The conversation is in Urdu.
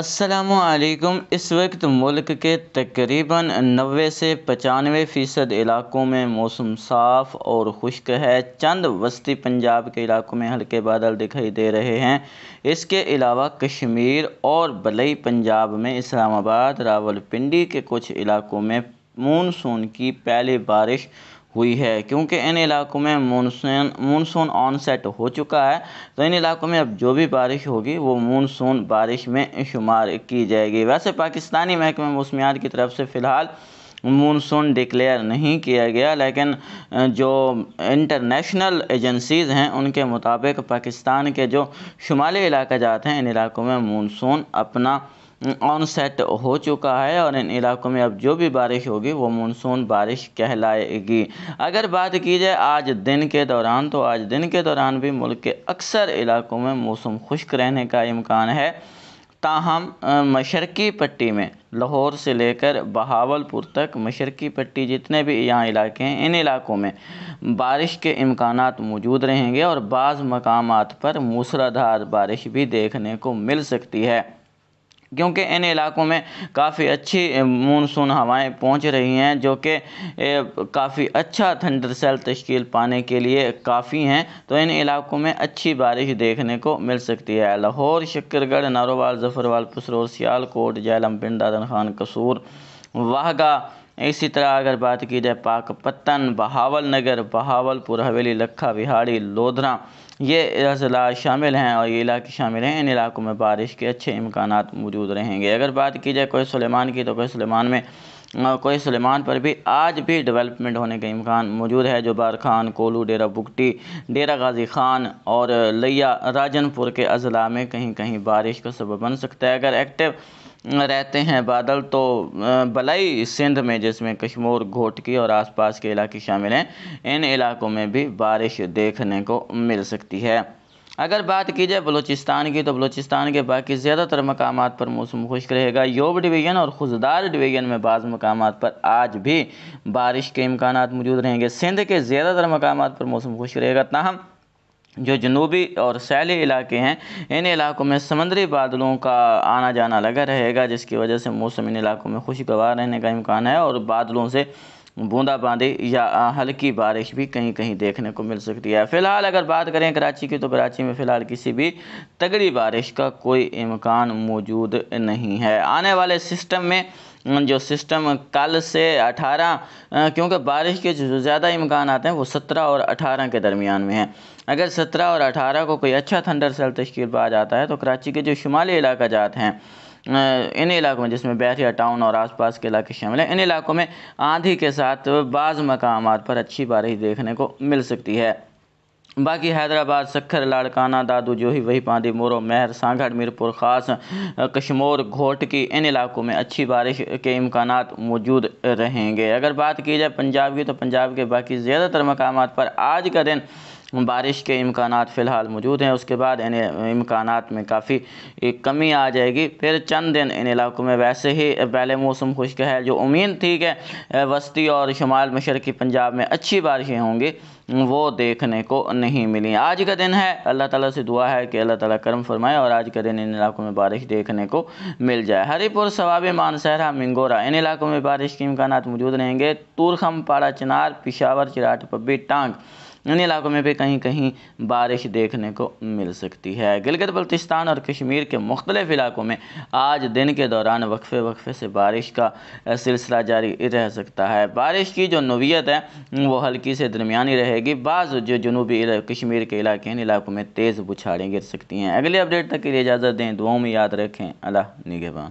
السلام علیکم اس وقت ملک کے تقریباً نوے سے پچانوے فیصد علاقوں میں موسم صاف اور خشک ہے چند وسطی پنجاب کے علاقوں میں ہلکے بادل دکھائی دے رہے ہیں اس کے علاوہ کشمیر اور بلئی پنجاب میں اسلام آباد راول پنڈی کے کچھ علاقوں میں مون سون کی پہلی بارش ہوئی ہے کیونکہ ان علاقوں میں مونسون مونسون آن سیٹ ہو چکا ہے تو ان علاقوں میں اب جو بھی بارش ہوگی وہ مونسون بارش میں شمار کی جائے گی ویسے پاکستانی محکمہ موسمیات کی طرف سے فی الحال مونسون ڈکلیئر نہیں کیا گیا لیکن جو انٹرنیشنل ایجنسیز ہیں ان کے مطابق پاکستان کے جو شمالی علاقہ جات ہیں ان علاقوں میں مونسون اپنا آن سیٹ ہو چکا ہے اور ان علاقوں میں اب جو بھی بارش ہوگی وہ مونسون بارش کہلائے گی اگر بات کی جائے آج دن کے دوران تو آج دن کے دوران بھی ملک کے اکثر علاقوں میں موسم خشک رہنے کا امکان ہے تاہم مشرقی پٹی میں لاہور سے لے کر بہاول پور تک مشرقی پٹی جتنے بھی یہاں علاقے ہیں ان علاقوں میں بارش کے امکانات موجود رہیں گے اور بعض مقامات پر موسرا دھار بارش بھی دیکھنے کو مل سکتی ہے کیونکہ ان علاقوں میں کافی اچھی مونسون ہوائیں پہنچ رہی ہیں جو کہ کافی اچھا تھنڈر سیل تشکیل پانے کے لیے کافی ہیں تو ان علاقوں میں اچھی بارش دیکھنے کو مل سکتی ہے لاہور شکر گڑھ ناروبال ظفروال پسرور سیال کوٹ جیلم پنڈا خان قصور واہگہ اسی طرح اگر بات کی جائے پاک پتن بہاول نگر بہاول پور حویلی لکھا بہاڑی لودھرا یہ اضلاع شامل ہیں اور یہ علاقے شامل ہیں ان علاقوں میں بارش کے اچھے امکانات موجود رہیں گے اگر بات کی جائے کوئی سلیمان کی تو کوئی سلیمان میں کوئی سلیمان پر بھی آج بھی ڈیولپمنٹ ہونے کا امکان موجود ہے جو بار خان کولو ڈیرا بکٹی ڈیرا غازی خان اور لیا راجن پور کے اضلاع میں کہیں کہیں بارش کا سبب بن سکتا ہے اگر ایکٹیو رہتے ہیں بادل تو بلائی سندھ میں جس میں کشمور گھوٹکی اور آس پاس کے علاقے شامل ہیں ان علاقوں میں بھی بارش دیکھنے کو مل سکتی ہے اگر بات کی جائے بلوچستان کی تو بلوچستان کے باقی زیادہ تر مقامات پر موسم خشک رہے گا یوب ڈویژن اور خوزدار ڈویژن میں بعض مقامات پر آج بھی بارش کے امکانات موجود رہیں گے سندھ کے زیادہ تر مقامات پر موسم خشک رہے گا تاہم جو جنوبی اور سیلی علاقے ہیں ان علاقوں میں سمندری بادلوں کا آنا جانا لگا رہے گا جس کی وجہ سے موسم ان علاقوں میں خوشگوار رہنے کا امکان ہے اور بادلوں سے بوندا باندی یا ہلکی بارش بھی کہیں کہیں دیکھنے کو مل سکتی ہے فی الحال اگر بات کریں کراچی کی تو کراچی میں فی الحال کسی بھی تگڑی بارش کا کوئی امکان موجود نہیں ہے آنے والے سسٹم میں جو سسٹم کل سے اٹھارہ کیونکہ بارش کے جو زیادہ امکان آتے ہیں وہ سترہ اور اٹھارہ کے درمیان میں ہیں اگر سترہ اور اٹھارہ کو کوئی اچھا تھنڈر سیل تشکیل پا جاتا ہے تو کراچی کے جو شمالی علاقہ جات ہیں ان علاقوں میں جس میں بحتیہ ٹاؤن اور آس پاس کے علاقے شامل ہیں ان علاقوں میں آندھی کے ساتھ بعض مقامات پر اچھی بارش دیکھنے کو مل سکتی ہے باقی حیدرآباد سکھر لاڑکانہ دادو جوہی وہی پاندی مورو مہر سانگھڑ میرپور خاص کشمور گھوٹ کی ان علاقوں میں اچھی بارش کے امکانات موجود رہیں گے اگر بات کی جائے پنجاب کی تو پنجاب کے باقی زیادہ تر مقامات پر آج کا دن بارش کے امکانات فی الحال موجود ہیں اس کے بعد ان امکانات میں کافی کمی آ جائے گی پھر چند دن ان علاقوں میں ویسے ہی پہلے موسم خشک ہے جو امید تھی کہ وسطی اور شمال مشرقی پنجاب میں اچھی بارشیں ہوں گی وہ دیکھنے کو نہیں ملی آج کا دن ہے اللہ تعالیٰ سے دعا ہے کہ اللہ تعالیٰ کرم فرمائے اور آج کا دن ان علاقوں میں بارش دیکھنے کو مل جائے ہری پور صواب سہرہ منگورا ان علاقوں میں بارش کے امکانات موجود رہیں گے تورخم پاڑا چنار پشاور چراٹ پبی ٹانگ ان علاقوں میں بھی کہیں کہیں بارش دیکھنے کو مل سکتی ہے گلگت بلتستان اور کشمیر کے مختلف علاقوں میں آج دن کے دوران وقفے وقفے سے بارش کا سلسلہ جاری رہ سکتا ہے بارش کی جو نوعیت ہے وہ ہلکی سے درمیانی رہے گی بعض جو جنوبی کشمیر کے علاقے ہیں ان علاقوں میں تیز بچھاڑیں گر سکتی ہیں اگلے اپڈیٹ تک کے لیے اجازت دیں دعاؤں میں یاد رکھیں اللہ نگھ بان